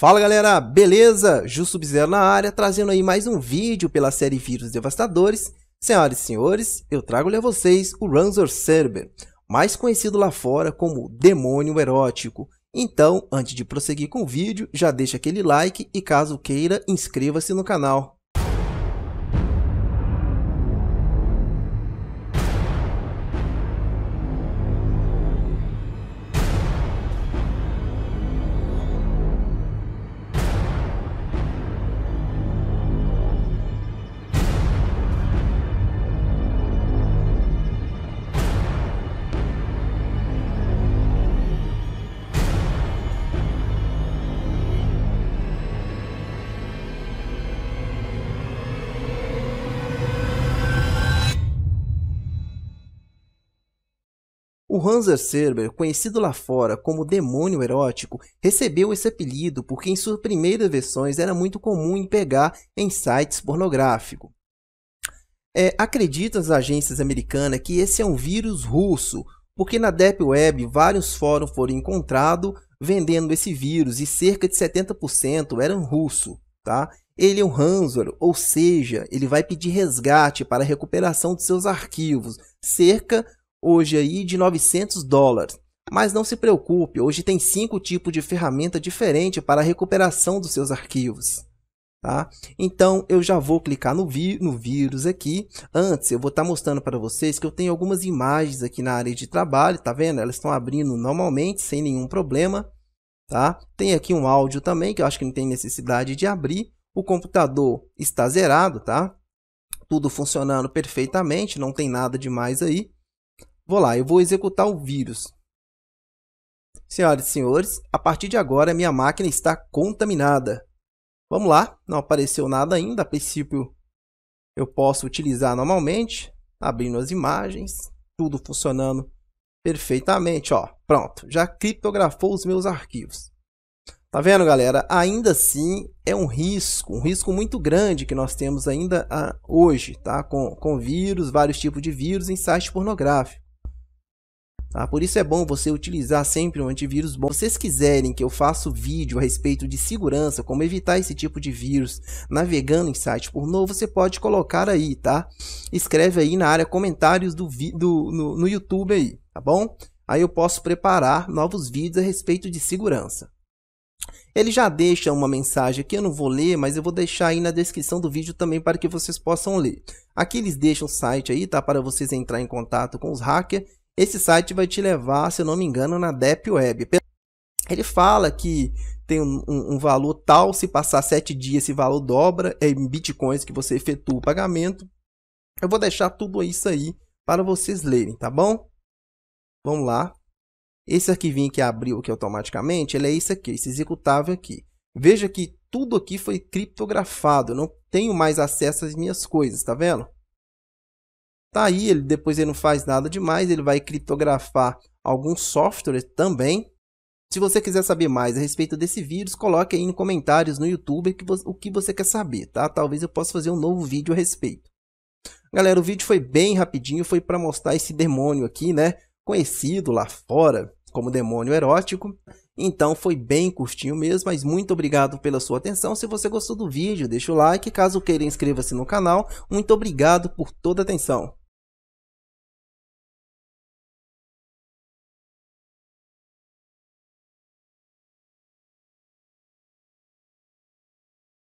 Fala galera, beleza? Ju Sub-Zero na área, trazendo aí mais um vídeo pela série Vírus Devastadores. Senhoras e senhores, eu trago-lhe a vocês o Ranzor Cerber, mais conhecido lá fora como Demônio Erótico. Então, antes de prosseguir com o vídeo, já deixa aquele like e caso queira, inscreva-se no canal. O Hanser Serber, conhecido lá fora como demônio erótico, recebeu esse apelido porque em suas primeiras versões era muito comum em pegar em sites pornográficos. É, acreditam as agências americanas que esse é um vírus russo, porque na Deep Web vários fóruns foram encontrados vendendo esse vírus e cerca de 70% eram russo, tá? Ele é um Hanser, ou seja, ele vai pedir resgate para a recuperação de seus arquivos, cerca hoje aí de 900 dólares. Mas não se preocupe, hoje tem cinco tipos de ferramenta diferente para a recuperação dos seus arquivos. Tá? Então eu já vou clicar no, no vírus aqui. Antes eu vou estar tá mostrando para vocês que eu tenho algumas imagens aqui na área de trabalho, tá vendo? Elas estão abrindo normalmente, sem nenhum problema. Tá? Tem aqui um áudio também, que eu acho que não tem necessidade de abrir. O computador está zerado, tá? Tudo funcionando perfeitamente, não tem nada demais aí. Vou lá, eu vou executar o vírus. Senhoras e senhores, a partir de agora minha máquina está contaminada. Vamos lá, não apareceu nada ainda, a princípio eu posso utilizar normalmente, abrindo as imagens, tudo funcionando perfeitamente, ó. Pronto, já criptografou os meus arquivos. Tá vendo, galera? Ainda assim é um risco, um risco muito grande que nós temos ainda ah, hoje, tá? Com, com vírus, vários tipos de vírus em sites pornográficos. Tá? Por isso é bom você utilizar sempre um antivírus bom. Se vocês quiserem que eu faça vídeo a respeito de segurança, como evitar esse tipo de vírus navegando em site pornô, você pode colocar aí, tá? Escreve aí na área comentários do, do no, no YouTube aí, tá bom? Aí eu posso preparar novos vídeos a respeito de segurança. Ele já deixa uma mensagem aqui, eu não vou ler, mas eu vou deixar aí na descrição do vídeo também para que vocês possam ler. Aqui eles deixam o site aí, tá? Para vocês entrar em contato com os hackers esse site vai te levar, se eu não me engano, na Deep Web. Ele fala que tem um, um, um, valor tal, se passar 7 dias esse valor dobra, é em bitcoins que você efetua o pagamento. Eu vou deixar tudo isso aí para vocês lerem, tá bom? Vamos lá. Esse arquivinho que abriu aqui automaticamente, ele é isso aqui, esse executável aqui. Veja que tudo aqui foi criptografado, eu não tenho mais acesso às minhas coisas, tá vendo? Tá aí, ele depois ele não faz nada demais, ele vai criptografar algum software também. Se você quiser saber mais a respeito desse vírus, coloque aí nos comentários no YouTube o que você quer saber, tá? Talvez eu possa fazer um novo vídeo a respeito. Galera, o vídeo foi bem rapidinho, foi para mostrar esse demônio aqui, né? Conhecido lá fora como demônio erótico. Então foi bem curtinho mesmo, mas muito obrigado pela sua atenção. Se você gostou do vídeo, deixa o like. Caso queira, inscreva-se no canal. Muito obrigado por toda a atenção.